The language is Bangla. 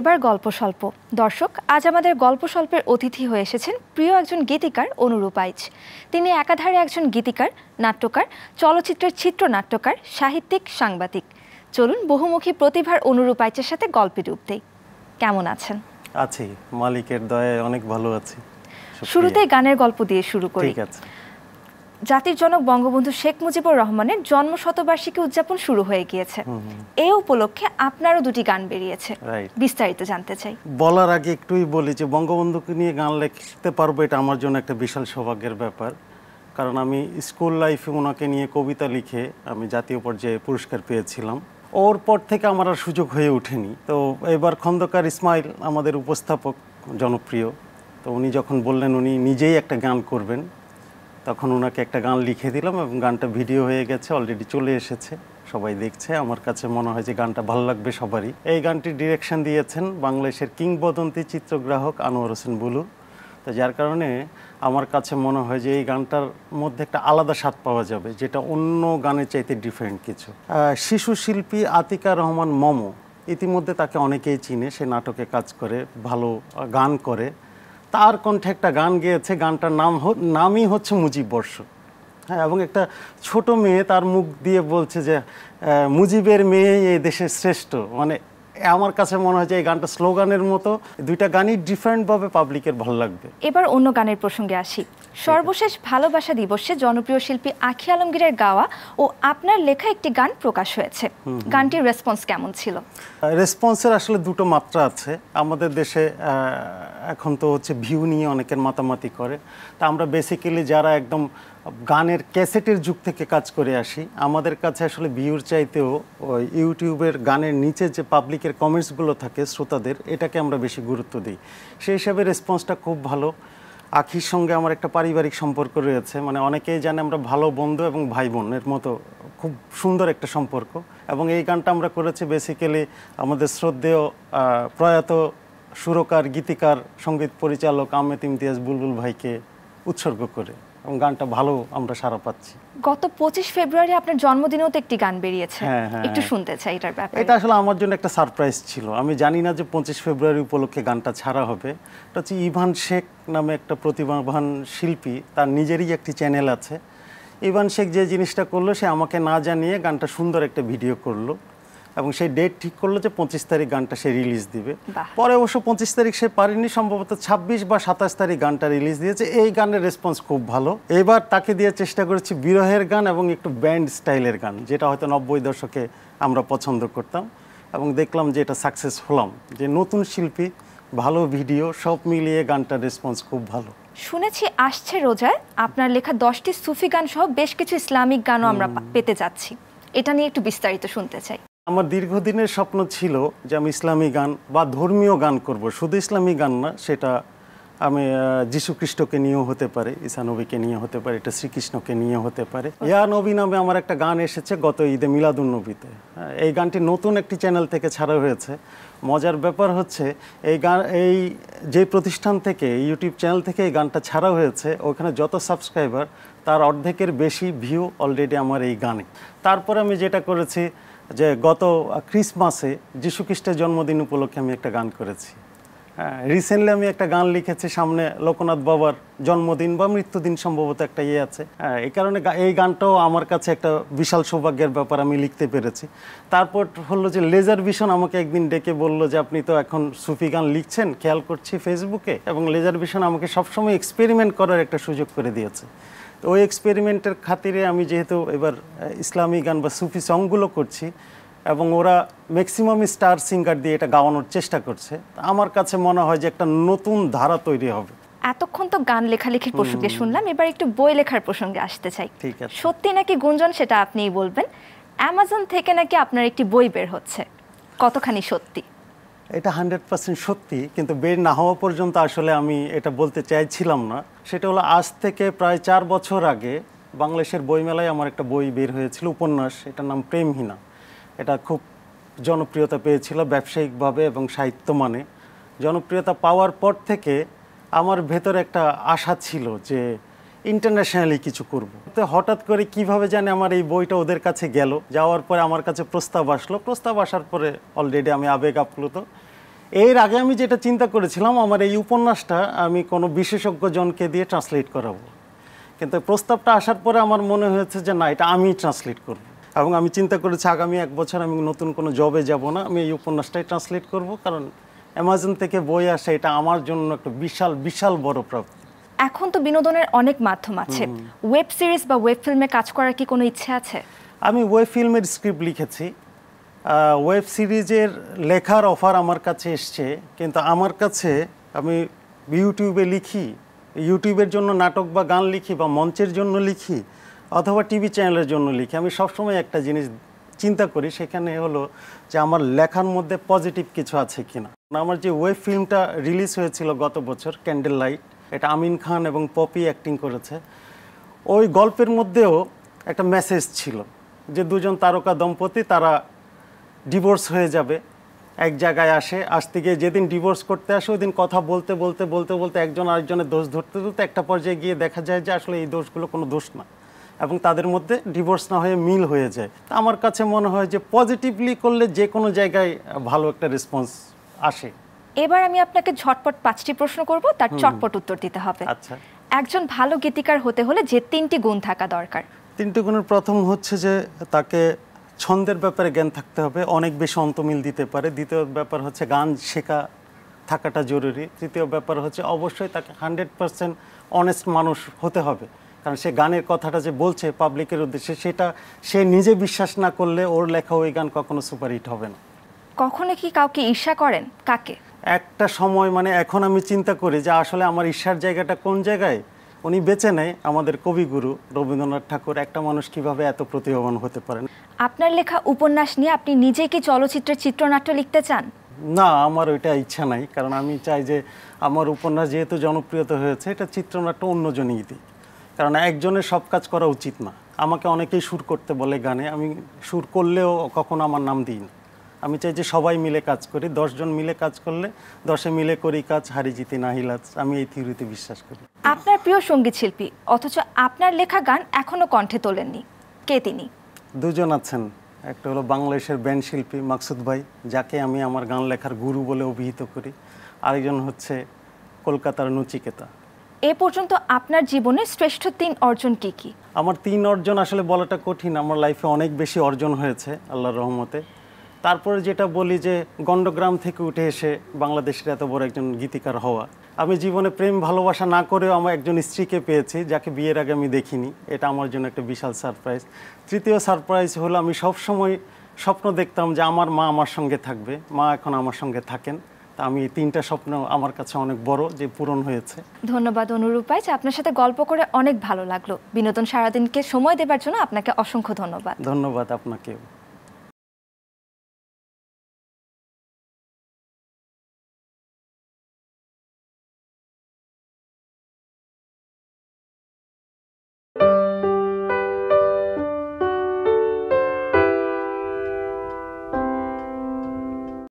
এবার গল্প স্বল্প দর্শক আজ আমাদের গল্প স্বল্পের অতিথি হয়ে এসেছেন প্রিয় একজন গীতিকার অনুরূপ আইচ তিনি একাধারে একজন গীতিকার নাট্যকার চলচ্চিত্রের চিত্রনাট্যকার সাহিত্যিক সাংবাদিক চলুন বহুমুখী প্রতিভার অনুরূপ আইচের সাথে গল্পে ডুব দেই কেমন আছেন আছি মালিকের দয়ায় অনেক ভালো আছি শুরুতেই গানের গল্প দিয়ে শুরু করি ঠিক আছে জাতির জনক বঙ্গবন্ধু শেখ মুজিবুর রহমানের জন্ম শতবার্ষিকী উদযাপন শুরু হয়ে গিয়েছে এ উপলক্ষে আপনারও দুটি গান বেরিয়েছে বিস্তারিত জানতে চাই বলার আগে একটুই বলি যে বঙ্গবন্ধুকে নিয়ে গান লিখতে পারবো এটা আমার জন্য একটা বিশাল সৌভাগ্যের ব্যাপার কারণ আমি স্কুল লাইফে ওনাকে নিয়ে কবিতা লিখে আমি জাতীয় পর্যায়ে পুরস্কার পেয়েছিলাম ওর পর থেকে আমার আর সুযোগ হয়ে ওঠেনি তো এবার খন্দকার ইসমাইল আমাদের উপস্থাপক জনপ্রিয় তো উনি যখন বললেন উনি নিজেই একটা গান করবেন তখন ওনাকে একটা গান লিখে দিলাম এবং গানটা ভিডিও হয়ে গেছে অলরেডি চলে এসেছে সবাই দেখছে আমার কাছে মনে হয় যে গানটা ভালো লাগবে সবারই এই গানটি ডিরেকশন দিয়েছেন বাংলাদেশের কিংবদন্তি চিত্রগ্রাহক আনোয়ার হোসেন বুলু তো যার কারণে আমার কাছে মনে হয় যে এই গানটার মধ্যে একটা আলাদা স্বাদ পাওয়া যাবে যেটা অন্য গানের চাইতে ডিফারেন্ট কিছু শিশু শিল্পী আতিকা রহমান মমো ইতিমধ্যে তাকে অনেকেই চিনে সে নাটকে কাজ করে ভালো গান করে তার কণ্ঠে একটা গান গেয়েছে গানটার নাম নামই হচ্ছে মুজিব বর্ষ হ্যাঁ এবং একটা ছোট মেয়ে তার মুখ দিয়ে বলছে যে মুজিবের মেয়ে এই দেশের শ্রেষ্ঠ মানে আমার কাছে মনে হয় যে এই গানটা স্লোগানের মতো দুইটা গানই ডিফারেন্ট ভাবে পাবলিকের ভালো লাগবে এবার অন্য গানের প্রসঙ্গে আসি সর্বশেষ ভালোবাসা দিবসে জনপ্রিয় শিল্পী আখি আলমগীরের গাওয়া ও আপনার লেখা একটি গান প্রকাশ হয়েছে গানটির রেসপন্স কেমন ছিল রেসপন্সের আসলে দুটো মাত্রা আছে আমাদের দেশে এখন তো হচ্ছে ভিউ নিয়ে অনেকের মাতামাতি করে তা আমরা বেসিক্যালি যারা একদম গানের ক্যাসেটের যুগ থেকে কাজ করে আসি আমাদের কাছে আসলে ভিউর চাইতেও ইউটিউবের গানের নিচে যে পাবলিকের কমেন্টসগুলো থাকে শ্রোতাদের এটাকে আমরা বেশি গুরুত্ব দিই সেই হিসাবে রেসপন্সটা খুব ভালো আখির সঙ্গে আমার একটা পারিবারিক সম্পর্ক রয়েছে মানে অনেকেই জানে আমরা ভালো বন্ধু এবং ভাই বোনের মতো খুব সুন্দর একটা সম্পর্ক এবং এই গানটা আমরা করেছি বেসিক্যালি আমাদের শ্রদ্ধেয় প্রয়াত সুরকার গীতিকার সঙ্গীত পরিচালক আমেদ ইমতিয়াজ বুলবুল ভাইকে উৎসর্গ করে এবং গানটা ভালো আমরা সারা পাচ্ছি গত পঁচিশ ফেব্রুয়ারি আপনার জন্মদিনেও তো একটি গান বেরিয়েছে হ্যাঁ, হ্যাঁ, একটু হ্যাঁ। শুনতে চাই এটার ব্যাপারে এটা আসলে আমার জন্য একটা সারপ্রাইজ ছিল আমি জানি না যে পঁচিশ ফেব্রুয়ারি উপলক্ষে গানটা ছাড়া হবে এটা হচ্ছে ইভান শেখ নামে একটা প্রতিভাবান শিল্পী তার নিজেরই একটি চ্যানেল আছে ইভান শেখ যে জিনিসটা করলো সে আমাকে না জানিয়ে গানটা সুন্দর একটা ভিডিও করলো এবং সেই ডেট ঠিক করলো যে পঁচিশ তারিখ গানটা সে রিলিজ দিবে পরে অবশ্য পঁচিশ তারিখ সে পারেনি সম্ভবত ২৬ বা সাতাশ তারিখ গানটা রিলিজ দিয়েছে এই গানের রেসপন্স খুব ভালো এবার তাকে দিয়ে চেষ্টা করেছি বিরহের গান এবং একটু ব্যান্ড স্টাইলের গান যেটা হয়তো নব্বই দশকে আমরা পছন্দ করতাম এবং দেখলাম যে এটা সাকসেস হলাম যে নতুন শিল্পী ভালো ভিডিও সব মিলিয়ে গানটার রেসপন্স খুব ভালো শুনেছি আসছে রোজায় আপনার লেখা দশটি সুফি গান সহ বেশ কিছু ইসলামিক গানও আমরা পেতে যাচ্ছি এটা নিয়ে একটু বিস্তারিত শুনতে চাই আমার দীর্ঘদিনের স্বপ্ন ছিল যে আমি ইসলামী গান বা ধর্মীয় গান করব শুধু ইসলামী গান না সেটা আমি যিশু খ্রিস্টকে নিয়েও হতে পারে ঈশানবীকে নিয়ে হতে পারে এটা শ্রীকৃষ্ণকে নিয়ে হতে পারে ইয়া নবী নামে আমার একটা গান এসেছে গত ঈদে নবীতে এই গানটি নতুন একটি চ্যানেল থেকে ছাড়া হয়েছে মজার ব্যাপার হচ্ছে এই গান এই যে প্রতিষ্ঠান থেকে ইউটিউব চ্যানেল থেকে এই গানটা ছাড়া হয়েছে ওখানে যত সাবস্ক্রাইবার তার অর্ধেকের বেশি ভিউ অলরেডি আমার এই গানে তারপরে আমি যেটা করেছি যে গত ক্রিসমাসে যীশু খ্রিস্টের জন্মদিন উপলক্ষে আমি একটা গান করেছি রিসেন্টলি হ্যাঁ, আমি একটা গান লিখেছি সামনে লোকনাথ বাবার জন্মদিন বা মৃত্যুদিন সম্ভবত একটা ইয়ে আছে হ্যাঁ, এই কারণে এই গানটাও আমার কাছে একটা বিশাল সৌভাগ্যের ব্যাপার আমি লিখতে পেরেছি তারপর হলো যে লেজার ভিশন আমাকে একদিন ডেকে বলল যে আপনি তো এখন সুফি গান লিখছেন খেয়াল করছি ফেসবুকে এবং লেজার ভিশন আমাকে সবসময় এক্সপেরিমেন্ট করার একটা সুযোগ করে দিয়েছে তো ওই এক্সপেরিমেন্টের খাতিরে আমি যেহেতু এবার ইসলামী গান বা সুফি সংগুলো করছি এবং ওরা ম্যাক্সিমাম স্টার সিঙ্গার দিয়ে এটা গাওয়ানোর চেষ্টা করছে আমার কাছে মনে হয় যে একটা নতুন ধারা তৈরি হবে এতক্ষণ তো গান লেখালেখির প্রসঙ্গে শুনলাম এবার একটু বই লেখার প্রসঙ্গে আসতে চাই ঠিক আছে সত্যি নাকি গুঞ্জন সেটা আপনিই বলবেন অ্যামাজন থেকে নাকি আপনার একটি বই বের হচ্ছে কতখানি সত্যি এটা হান্ড্রেড পার্সেন্ট সত্যি কিন্তু বের না হওয়া পর্যন্ত আসলে আমি এটা বলতে চাইছিলাম না সেটা হলো আজ থেকে প্রায় চার বছর আগে বাংলাদেশের বইমেলায় আমার একটা বই বের হয়েছিল উপন্যাস এটার নাম প্রেমহীনা এটা খুব জনপ্রিয়তা পেয়েছিল ব্যবসায়িকভাবে এবং সাহিত্য মানে জনপ্রিয়তা পাওয়ার পর থেকে আমার ভেতরে একটা আশা ছিল যে ইন্টারন্যাশনালি কিছু করব তো হঠাৎ করে কিভাবে জানি আমার এই বইটা ওদের কাছে গেল যাওয়ার পরে আমার কাছে প্রস্তাব আসলো প্রস্তাব আসার পরে অলরেডি আমি আবেগ আপ্লুত এর আগে আমি যেটা চিন্তা করেছিলাম আমার এই উপন্যাসটা আমি কোনো বিশেষজ্ঞজনকে দিয়ে ট্রান্সলেট করাবো কিন্তু প্রস্তাবটা আসার পরে আমার মনে হয়েছে যে না এটা আমি ট্রান্সলেট করব এবং আমি চিন্তা করেছি আগামী এক বছর আমি নতুন কোনো জবে যাব না আমি এই উপন্যাসটাই ট্রান্সলেট করব কারণ অ্যামাজন থেকে বই আসা এটা আমার জন্য একটা বিশাল বিশাল বড় প্রাপ্তি এখন তো বিনোদনের অনেক মাধ্যম আছে ওয়েব সিরিজ বা ওয়েব ফিল্মে কাজ করার কি কোনো ইচ্ছে আছে আমি ওয়েব ফিল্মের স্ক্রিপ্ট লিখেছি ওয়েব সিরিজের লেখার অফার আমার কাছে এসছে কিন্তু আমার কাছে আমি ইউটিউবে লিখি ইউটিউবের জন্য নাটক বা গান লিখি বা মঞ্চের জন্য লিখি অথবা টিভি চ্যানেলের জন্য লিখি আমি সবসময় একটা জিনিস চিন্তা করি সেখানে হলো যে আমার লেখার মধ্যে পজিটিভ কিছু আছে কিনা আমার যে ওয়েব ফিল্মটা রিলিজ হয়েছিল গত বছর ক্যান্ডেল লাইট এটা আমিন খান এবং পপি অ্যাক্টিং করেছে ওই গল্পের মধ্যেও একটা মেসেজ ছিল যে দুজন তারকা দম্পতি তারা ডিভোর্স হয়ে যাবে এক জায়গায় আসে আজ গিয়ে যেদিন ডিভোর্স করতে আসে ওই দিন কথা বলতে বলতে বলতে বলতে একজন আরেকজনের দোষ ধরতে ধরতে একটা পর্যায়ে গিয়ে দেখা যায় যে আসলে এই দোষগুলো কোনো দোষ না এবং তাদের মধ্যে ডিভোর্স না হয়ে মিল হয়ে যায় তা আমার কাছে মনে হয় যে পজিটিভলি করলে যে কোনো জায়গায় ভালো একটা রেসপন্স আসে এবার আমি আপনাকে ঝটপট পাঁচটি প্রশ্ন করব তার চটপট উত্তর দিতে হবে আচ্ছা একজন ভালো গীতিকার হতে হলে যে তিনটি গুণ থাকা দরকার তিনটি গুণের প্রথম হচ্ছে যে তাকে ছন্দের ব্যাপারে জ্ঞান থাকতে হবে অনেক বেশি অন্তমিল দিতে পারে দ্বিতীয় ব্যাপার হচ্ছে গান শেখা থাকাটা জরুরি তৃতীয় ব্যাপার হচ্ছে অবশ্যই তাকে হান্ড্রেড পারসেন্ট অনেস্ট মানুষ হতে হবে কারণ সে গানের কথাটা যে বলছে পাবলিকের উদ্দেশ্যে সেটা সে নিজে বিশ্বাস না করলে ওর লেখা ওই গান কখনো সুপারহিট হবে না কখনো কি কাউকে ঈর্ষা করেন কাকে একটা সময় মানে এখন আমি চিন্তা করি যে আসলে আমার ঈর্ষার জায়গাটা কোন জায়গায় উনি বেঁচে নেয় আমাদের কবিগুরু রবীন্দ্রনাথ ঠাকুর একটা মানুষ কিভাবে এত প্রতিভাবান হতে পারেন আপনার লেখা উপন্যাস নিয়ে আপনি নিজে কি চলচ্চিত্রের চিত্রনাট্য লিখতে চান না আমার ওইটা ইচ্ছা নাই কারণ আমি চাই যে আমার উপন্যাস যেহেতু জনপ্রিয়তা হয়েছে এটা চিত্রনাট্য অন্যজনই দিই কারণ একজনের সব কাজ করা উচিত না আমাকে অনেকেই সুর করতে বলে গানে আমি সুর করলেও কখনো আমার নাম দিই না আমি চাই যে সবাই মিলে কাজ করি দশজন মিলে কাজ করলে দশে মিলে করি কাজ হারি জিতি নাহিলাজ আমি এই থিওরিতে বিশ্বাস করি আপনার প্রিয় সঙ্গীত শিল্পী অথচ আপনার লেখা গান এখনো কণ্ঠে তোলেননি কে তিনি দুজন আছেন একটা হলো বাংলাদেশের ব্যান্ড শিল্পী মাকসুদ ভাই যাকে আমি আমার গান লেখার গুরু বলে অভিহিত করি আরেকজন হচ্ছে কলকাতার নচিকেতা এ পর্যন্ত আপনার জীবনে শ্রেষ্ঠ তিন অর্জন কি কি আমার তিন অর্জন আসলে বলাটা কঠিন আমার লাইফে অনেক বেশি অর্জন হয়েছে আল্লাহর রহমতে তারপরে যেটা বলি যে গণ্ডগ্রাম থেকে উঠে এসে বাংলাদেশের এত বড় একজন গীতিকার হওয়া আমি জীবনে প্রেম ভালোবাসা না করেও আমার একজন স্ত্রীকে পেয়েছি যাকে বিয়ের আগে আমি দেখিনি এটা আমার জন্য একটা বিশাল সারপ্রাইজ তৃতীয় সারপ্রাইজ হলো আমি সবসময় স্বপ্ন দেখতাম যে আমার মা আমার সঙ্গে থাকবে মা এখন আমার সঙ্গে থাকেন তা আমি তিনটা স্বপ্ন আমার কাছে অনেক বড় যে পূরণ হয়েছে ধন্যবাদ যে আপনার সাথে গল্প করে অনেক ভালো লাগলো বিনোদন সারাদিনকে সময় দেবার জন্য আপনাকে অসংখ্য ধন্যবাদ ধন্যবাদ আপনাকেও